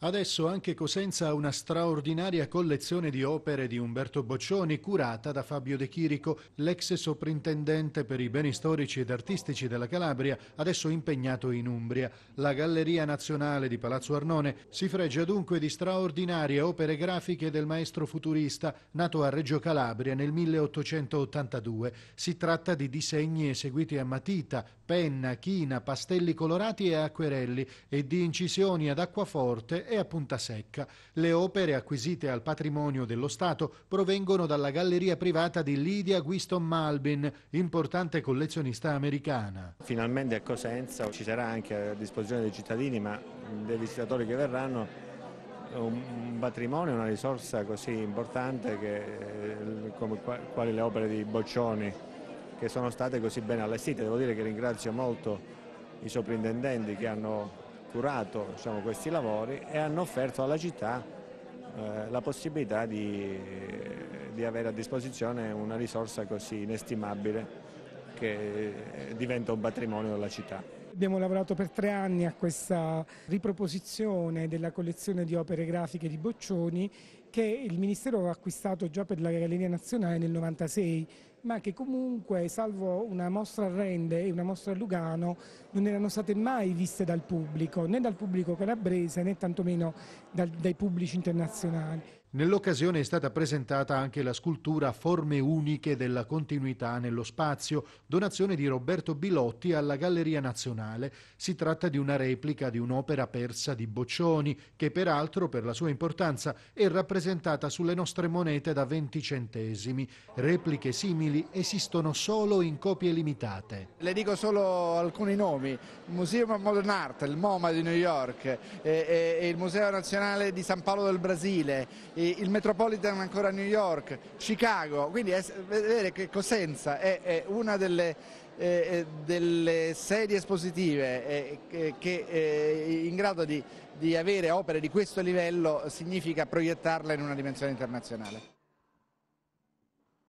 Adesso anche Cosenza ha una straordinaria collezione di opere di Umberto Boccioni curata da Fabio De Chirico, l'ex soprintendente per i beni storici ed artistici della Calabria, adesso impegnato in Umbria. La Galleria Nazionale di Palazzo Arnone si fregia dunque di straordinarie opere grafiche del maestro futurista nato a Reggio Calabria nel 1882. Si tratta di disegni eseguiti a matita, penna, china, pastelli colorati e acquerelli e di incisioni ad acqua forte e a punta secca. Le opere acquisite al patrimonio dello Stato provengono dalla galleria privata di Lydia Guiston Malbin, importante collezionista americana. Finalmente a Cosenza ci sarà anche a disposizione dei cittadini ma dei visitatori che verranno un patrimonio, una risorsa così importante che, eh, come quali le opere di Boccioni che sono state così ben allestite. Devo dire che ringrazio molto i soprintendenti che hanno curato diciamo, questi lavori e hanno offerto alla città eh, la possibilità di, di, avere a disposizione una risorsa così inestimabile che eh, diventa un patrimonio della città. Abbiamo lavorato per tre anni a questa riproposizione della collezione di opere grafiche di Boccioni che il Ministero ha acquistato già per la linea nazionale nel 1996, ma che comunque, salvo una mostra a Rende e una mostra a Lugano, non erano state mai viste dal pubblico, né dal pubblico calabrese né tantomeno dal, dai pubblici internazionali. Nell'occasione è stata presentata anche la scultura Forme uniche della continuità nello spazio, donazione di Roberto Bilotti alla Galleria Nazionale. Si tratta di una replica di un'opera persa di Boccioni, che peraltro per la sua importanza è rappresentata rappresentata sulle nostre monete da 20 centesimi. Repliche simili esistono solo in copie limitate. Le dico solo alcuni nomi. Il Museum of Modern Art, il MoMA di New York, e, e, e il Museo Nazionale di San Paolo del Brasile, il Metropolitan ancora a New York, Chicago. Quindi è, vedere che Cosenza è, è una delle eh, eh, delle sedie espositive eh, eh, che eh, in grado di, di avere opere di questo livello significa proiettarla in una dimensione internazionale.